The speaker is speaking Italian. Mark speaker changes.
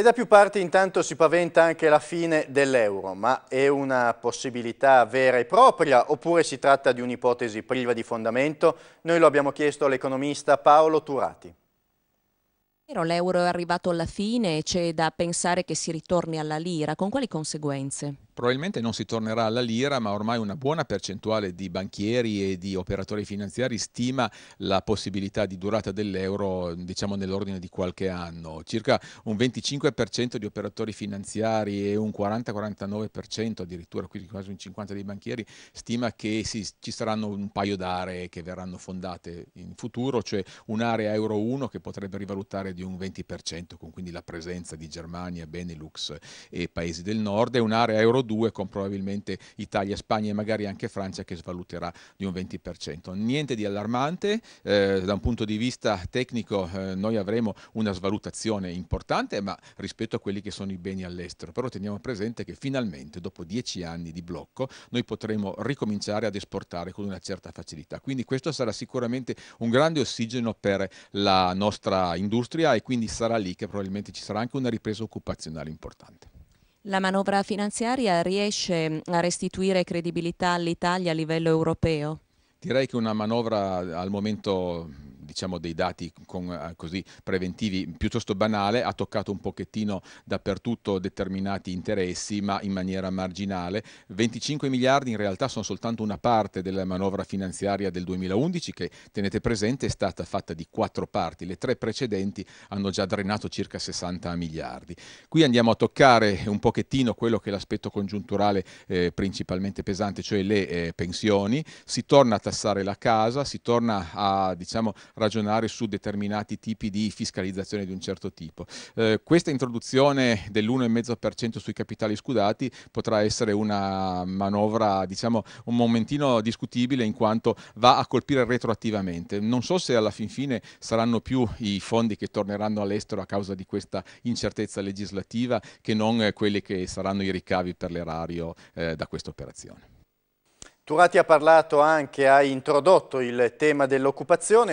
Speaker 1: E da più parti intanto si paventa anche la fine dell'euro, ma è una possibilità vera e propria oppure si tratta di un'ipotesi priva di fondamento? Noi lo abbiamo chiesto all'economista Paolo Turati.
Speaker 2: L'euro è arrivato alla fine e c'è da pensare che si ritorni alla lira. Con quali conseguenze?
Speaker 3: Probabilmente non si tornerà alla lira, ma ormai una buona percentuale di banchieri e di operatori finanziari stima la possibilità di durata dell'euro, diciamo nell'ordine di qualche anno. Circa un 25% di operatori finanziari e un 40-49% addirittura, quindi quasi un 50% dei banchieri, stima che si, ci saranno un paio d'aree che verranno fondate in futuro, cioè un'area Euro 1 che potrebbe rivalutare di di un 20%, con quindi la presenza di Germania, Benelux e paesi del nord, e un'area Euro 2 con probabilmente Italia, Spagna e magari anche Francia che svaluterà di un 20%. Niente di allarmante, eh, da un punto di vista tecnico eh, noi avremo una svalutazione importante, ma rispetto a quelli che sono i beni all'estero, però teniamo presente che finalmente dopo dieci anni di blocco noi potremo ricominciare ad esportare con una certa facilità. Quindi questo sarà sicuramente un grande ossigeno per la nostra industria e quindi sarà lì che probabilmente ci sarà anche una ripresa occupazionale importante.
Speaker 2: La manovra finanziaria riesce mm, a restituire credibilità all'Italia a livello europeo?
Speaker 3: Direi che una manovra al momento diciamo dei dati con, eh, così, preventivi piuttosto banale, ha toccato un pochettino dappertutto determinati interessi, ma in maniera marginale. 25 miliardi in realtà sono soltanto una parte della manovra finanziaria del 2011 che tenete presente è stata fatta di quattro parti, le tre precedenti hanno già drenato circa 60 miliardi. Qui andiamo a toccare un pochettino quello che è l'aspetto congiunturale eh, principalmente pesante, cioè le eh, pensioni, si torna a tassare la casa, si torna a diciamo, ragionare su determinati tipi di fiscalizzazione di un certo tipo. Eh, questa introduzione dell'1,5% sui capitali scudati potrà essere una manovra, diciamo, un momentino discutibile in quanto va a colpire retroattivamente. Non so se alla fin fine saranno più i fondi che torneranno all'estero a causa di questa incertezza legislativa che non quelli che saranno i ricavi per l'erario eh, da questa operazione.
Speaker 1: Turati ha parlato anche, ha introdotto il tema dell'occupazione.